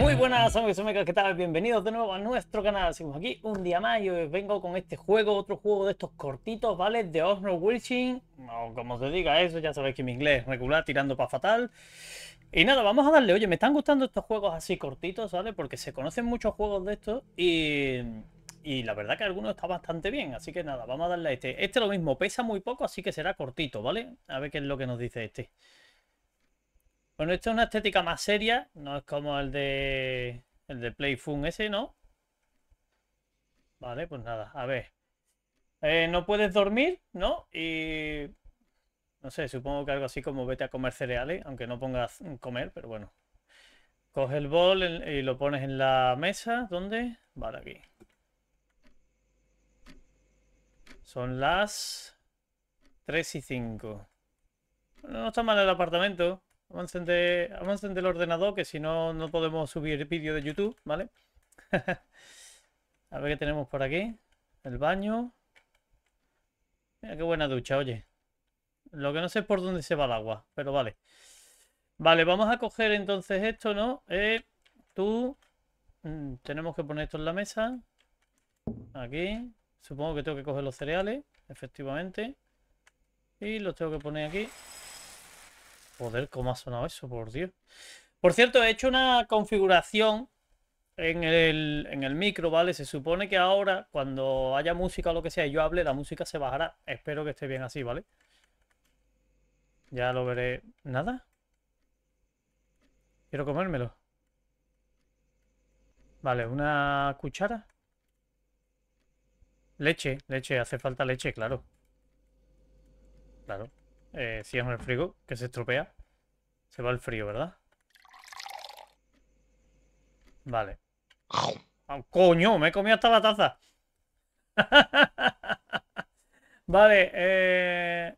Muy buenas amigos ¿qué tal? Bienvenidos de nuevo a nuestro canal. Seguimos aquí un día más y hoy vengo con este juego, otro juego de estos cortitos, ¿vale? De Osno Wilson, o como se diga eso, ya sabéis que mi inglés es regular, tirando para fatal. Y nada, vamos a darle, oye, me están gustando estos juegos así cortitos, ¿vale? Porque se conocen muchos juegos de estos y, la verdad que algunos está bastante bien. Así que nada, vamos a darle a este. Este lo mismo, pesa muy poco, así que será cortito, ¿vale? A ver qué es lo que nos dice este. Bueno, esta es una estética más seria, no es como el de el de Playfun ese, ¿no? Vale, pues nada, a ver. Eh, no puedes dormir, ¿no? Y no sé, supongo que algo así como vete a comer cereales, aunque no pongas comer, pero bueno. Coge el bol y lo pones en la mesa. ¿Dónde? Vale, aquí. Son las 3 y 5. no está mal el apartamento. Vamos a encender, el ordenador, que si no, no podemos subir vídeo de YouTube, ¿vale? a ver qué tenemos por aquí. El baño. Mira qué buena ducha, oye. Lo que no sé es por dónde se va el agua, pero vale. Vale, vamos a coger entonces esto, ¿no? Eh, tú... Mm, tenemos que poner esto en la mesa. Aquí. Supongo que tengo que coger los cereales, efectivamente. Y los tengo que poner aquí. Joder, cómo ha sonado eso, por Dios. Por cierto, he hecho una configuración en el, en el micro, ¿vale? Se supone que ahora, cuando haya música o lo que sea, y yo hable, la música se bajará. Espero que esté bien así, ¿vale? Ya lo veré. ¿Nada? Quiero comérmelo. Vale, una cuchara. Leche, leche, hace falta leche, claro. Claro. Eh, si es el frigo, que se estropea. Se va el frío, ¿verdad? Vale. Ah, ¡Coño! Me he comido hasta la taza. vale, eh,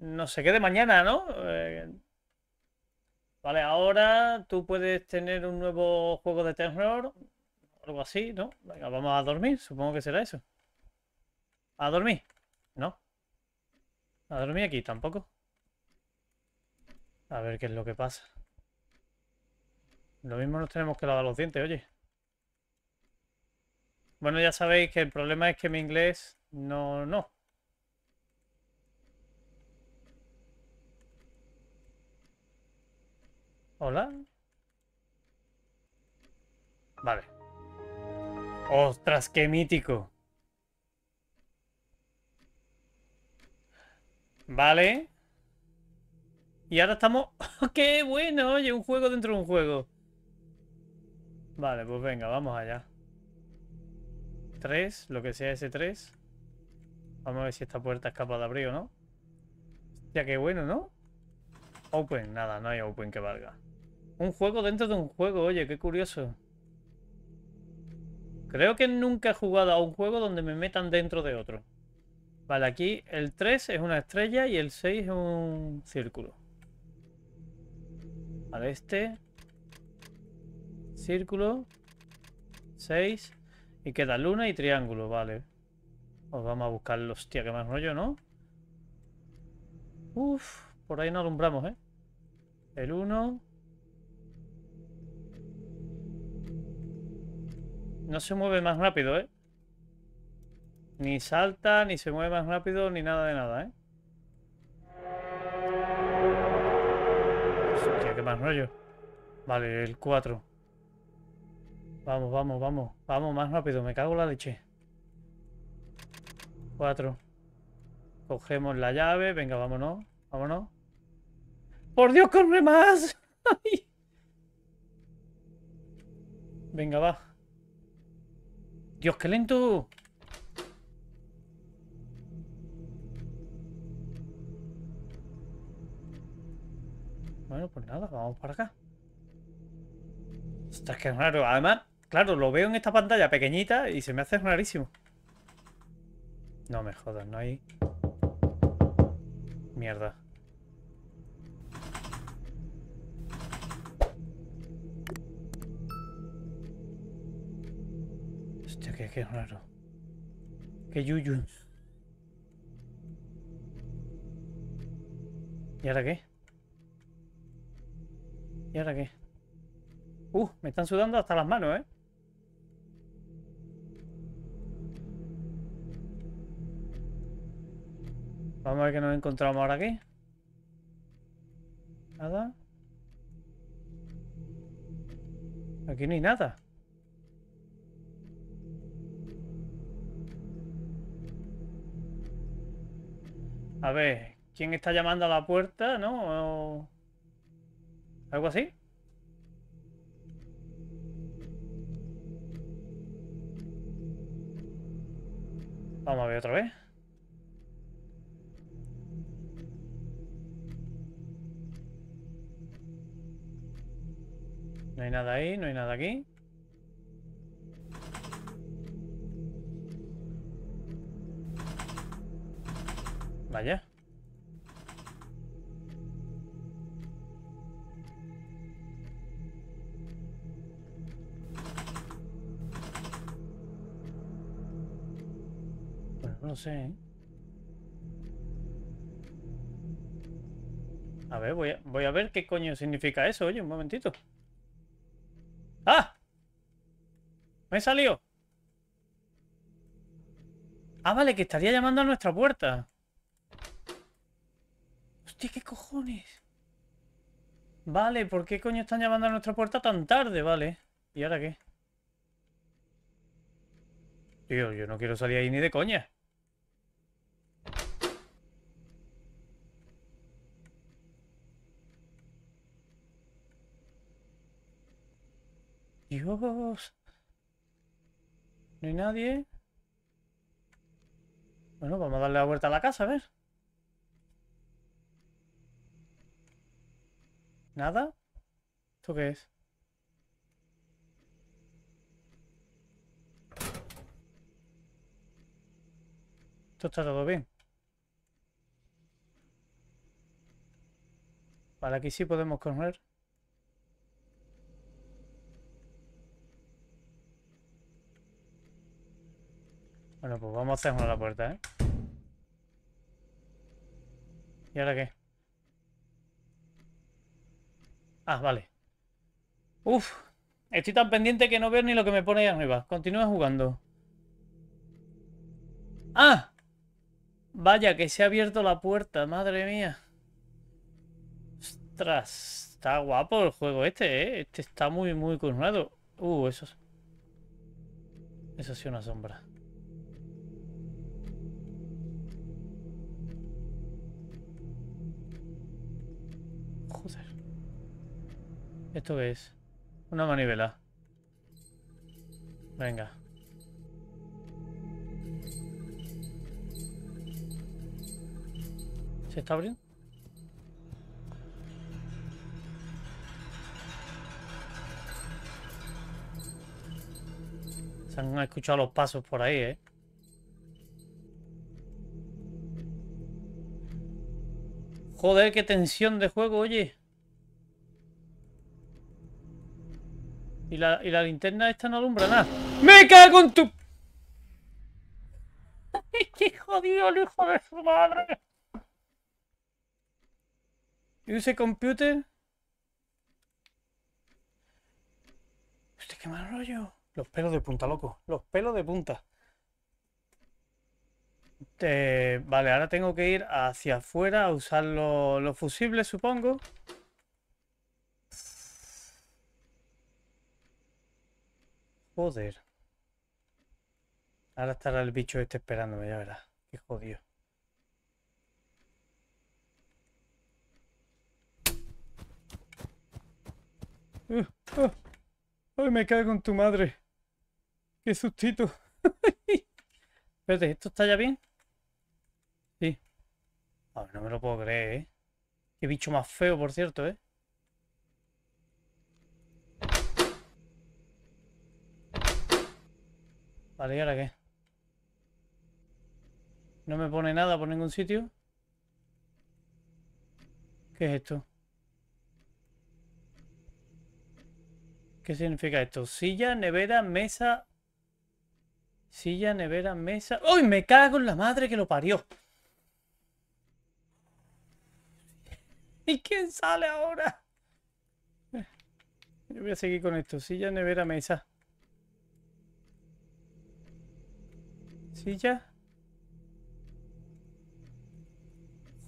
No sé qué de mañana, ¿no? Eh, vale, ahora tú puedes tener un nuevo juego de terror. Algo así, ¿no? Venga, vamos a dormir. Supongo que será eso. ¿A dormir? ¿No? A dormir aquí tampoco. A ver qué es lo que pasa. Lo mismo nos tenemos que lavar los dientes, oye. Bueno, ya sabéis que el problema es que mi inglés no, no. ¿Hola? Vale. ¡Ostras, qué mítico! Vale. Y ahora estamos... ¡Oh, ¡Qué bueno! Oye, un juego dentro de un juego. Vale, pues venga, vamos allá. Tres, lo que sea ese tres Vamos a ver si esta puerta es capaz de abrir o no. Ya qué bueno, ¿no? Open, nada, no hay open que valga. Un juego dentro de un juego, oye, qué curioso. Creo que nunca he jugado a un juego donde me metan dentro de otro. Vale, aquí el 3 es una estrella y el 6 es un círculo. Vale, este. Círculo. 6. Y queda luna y triángulo, vale. Os pues vamos a buscar hostia, que más rollo, ¿no? Uf, por ahí no alumbramos, ¿eh? El 1. No se mueve más rápido, ¿eh? Ni salta, ni se mueve más rápido, ni nada de nada, ¿eh? Pues, hostia, qué más rollo. Vale, el 4. Vamos, vamos, vamos. Vamos, más rápido. Me cago en la leche. 4. Cogemos la llave. Venga, vámonos. Vámonos. ¡Por Dios, corre más! Venga, va. Dios, qué lento. Bueno, pues nada, vamos para acá. Está que raro. Además, claro, lo veo en esta pantalla pequeñita y se me hace rarísimo. No me jodas, no hay... Mierda. Hostia, que qué raro. Qué yuyun. ¿Y ahora qué? ¿Y ahora qué? Uh, me están sudando hasta las manos, ¿eh? Vamos a ver qué nos encontramos ahora aquí. Nada. Aquí no hay nada. A ver, ¿quién está llamando a la puerta, no? ¿Algo así? Vamos a ver otra vez. No hay nada ahí, no hay nada aquí. Vaya. no sé. ¿eh? A ver, voy a, ver qué coño significa eso. Oye, un momentito. ¡Ah! Me salió. Ah, vale, que estaría llamando a nuestra puerta. Hostia, ¿qué cojones? Vale, ¿por qué coño están llamando a nuestra puerta tan tarde? Vale. ¿Y ahora qué? Tío, yo no quiero salir ahí ni de coña. No hay nadie. Bueno, vamos a darle la vuelta a la casa, a ver. ¿Nada? ¿Esto qué es? Esto está todo bien. Vale, aquí sí podemos correr. Bueno, pues vamos a hacer la puerta, ¿eh? ¿Y ahora qué? Ah, vale. Uf, estoy tan pendiente que no veo ni lo que me pone ahí arriba. Continúa jugando. ¡Ah! Vaya, que se ha abierto la puerta, madre mía. Ostras, está guapo el juego este, ¿eh? Este está muy, muy currado. Uh, eso... Eso ha sido una sombra. ¿Esto qué es? Una manivela. Venga. ¿Se está abriendo? Se han escuchado los pasos por ahí, ¿eh? Joder, qué tensión de juego, oye. ¿Y la, linterna esta no alumbra nada. ¡Me cago en tu... qué jodido el hijo de su madre! ¿Use computer? qué mal rollo. Los pelos de punta, loco. Los pelos de punta. Eh, vale, ahora tengo que ir hacia afuera a usar los fusibles, supongo. Joder. Ahora estará el bicho este esperándome, ya verás. Qué jodido. Eh, eh, ¡Ay, me cago con tu madre! ¡Qué sustito! Espérate, ¿esto está ya bien? Sí. A no me lo puedo creer, ¿eh? Qué bicho más feo, por cierto, ¿eh? Vale, ¿y ahora qué? No me pone nada por ningún sitio. ¿Qué es esto? ¿Qué significa esto? Silla, nevera, mesa... Silla, nevera, mesa... ¡Uy! Me cago en la madre que lo parió. ¿Y quién sale ahora? Yo voy a seguir con esto. Silla, nevera, mesa. ¿Silla? ya.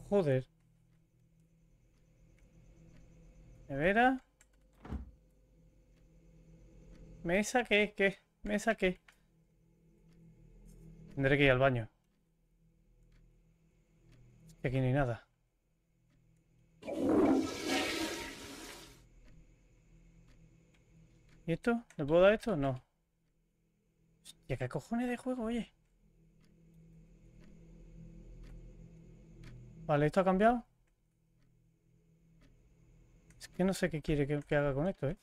Joder. Nevera. Mesa, ¿qué? ¿Qué? Mesa, ¿qué? Tendré que ir al baño. Que aquí no hay nada. ¿Y esto? ¿Le puedo dar esto? No. Hostia, ¿qué cojones de juego, oye? Vale, ¿esto ha cambiado? Es que no sé qué quiere que, haga con esto, ¿eh?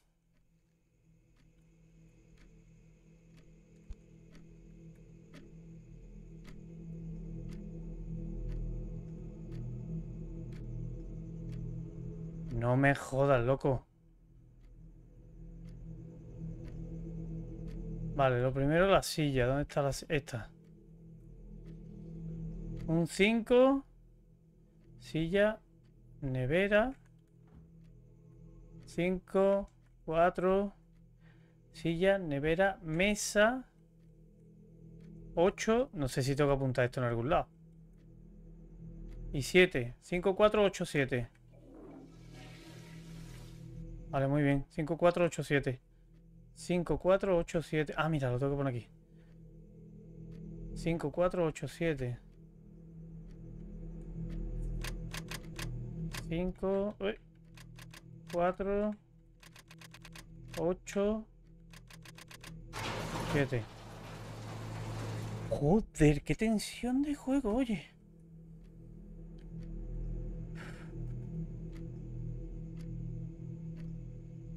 No me jodas, loco. Vale, lo primero la silla. ¿Dónde está la, esta? Un 5. Silla, nevera. 5, 4. Silla, nevera, mesa. 8. No sé si tengo que apuntar esto en algún lado. Y 7. 5, 4, 8, 7. Vale, muy bien. 5, 4, 8, 7. 5, 4, 8, 7. Ah, mira, lo tengo que poner aquí. 5, 4, 8, 7. 5, 4, 8, 7. Joder, qué tensión de juego, oye.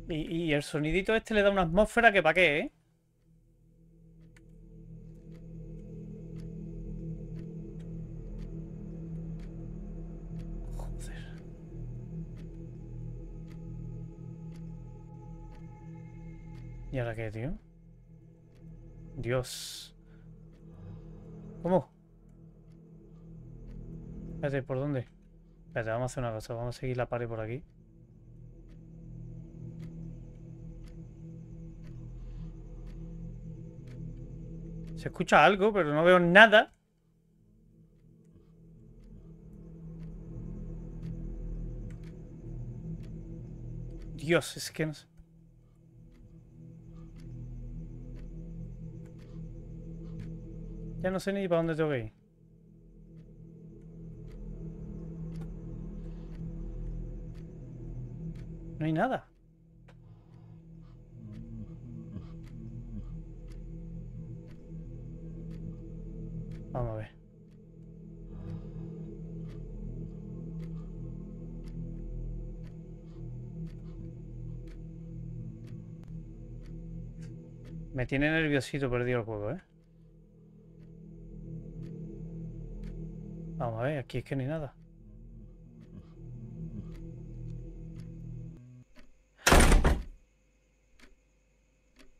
Y, y, el sonidito este le da una atmósfera que pa' qué, ¿eh? qué, tío. Dios. ¿Cómo? Espérate, ¿por dónde? Espérate, vamos a hacer una cosa. Vamos a seguir la pared por aquí. Se escucha algo, pero no veo nada. Dios, es que no sé. Ya no sé ni para dónde tengo que No hay nada. Vamos a ver. Me tiene nerviosito perdido el juego, ¿eh? Vamos a ver, aquí es que no nada.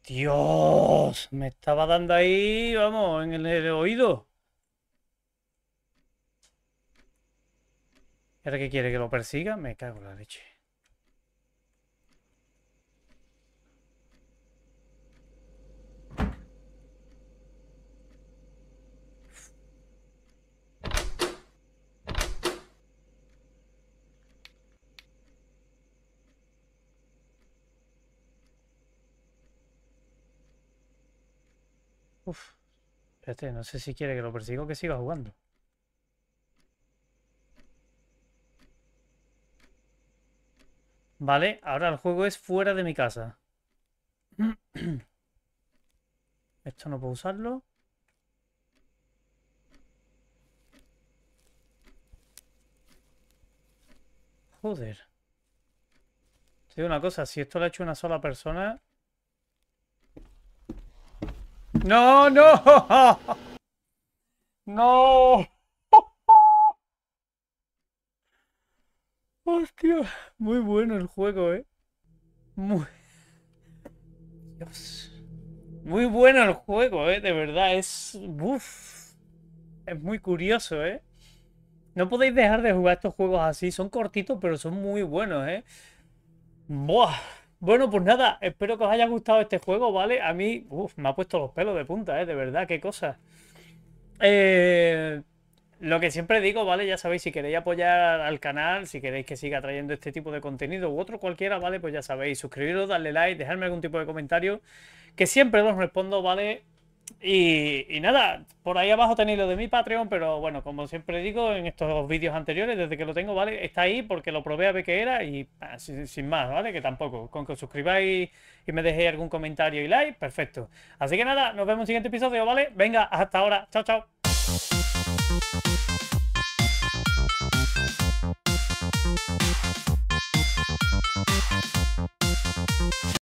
Dios, me estaba dando ahí, vamos, en el, oído. ¿Era que quiere? ¿Que lo persiga? Me cago en la leche. Uf. este no sé si quiere que lo persiga o que siga jugando. Vale, ahora el juego es fuera de mi casa. Esto no puedo usarlo. Joder. Te digo una cosa, si esto lo ha hecho una sola persona, no, no. No. Hostia, muy bueno el juego, ¿eh? Muy... Dios. Muy bueno el juego, ¿eh? De verdad, es... Uf. Es muy curioso, ¿eh? No podéis dejar de jugar estos juegos así. Son cortitos, pero son muy buenos, ¿eh? Buah. Bueno, pues nada, espero que os haya gustado este juego, ¿vale? A mí, uf, me ha puesto los pelos de punta, ¿eh? De verdad, qué cosa. Eh, lo que siempre digo, ¿vale? Ya sabéis, si queréis apoyar al canal, si queréis que siga trayendo este tipo de contenido u otro cualquiera, ¿vale? Pues ya sabéis, suscribiros, darle like, dejarme algún tipo de comentario, que siempre os respondo, ¿vale? Y, nada, por ahí abajo tenéis lo de mi Patreon, pero bueno, como siempre digo en estos vídeos anteriores, desde que lo tengo, ¿vale? Está ahí porque lo probé a ver qué era y ah, sin, sin, más, ¿vale? Que tampoco. Con que os suscribáis y me dejéis algún comentario y like, perfecto. Así que nada, nos vemos en el siguiente episodio, ¿vale? Venga, hasta ahora. Chao, chao.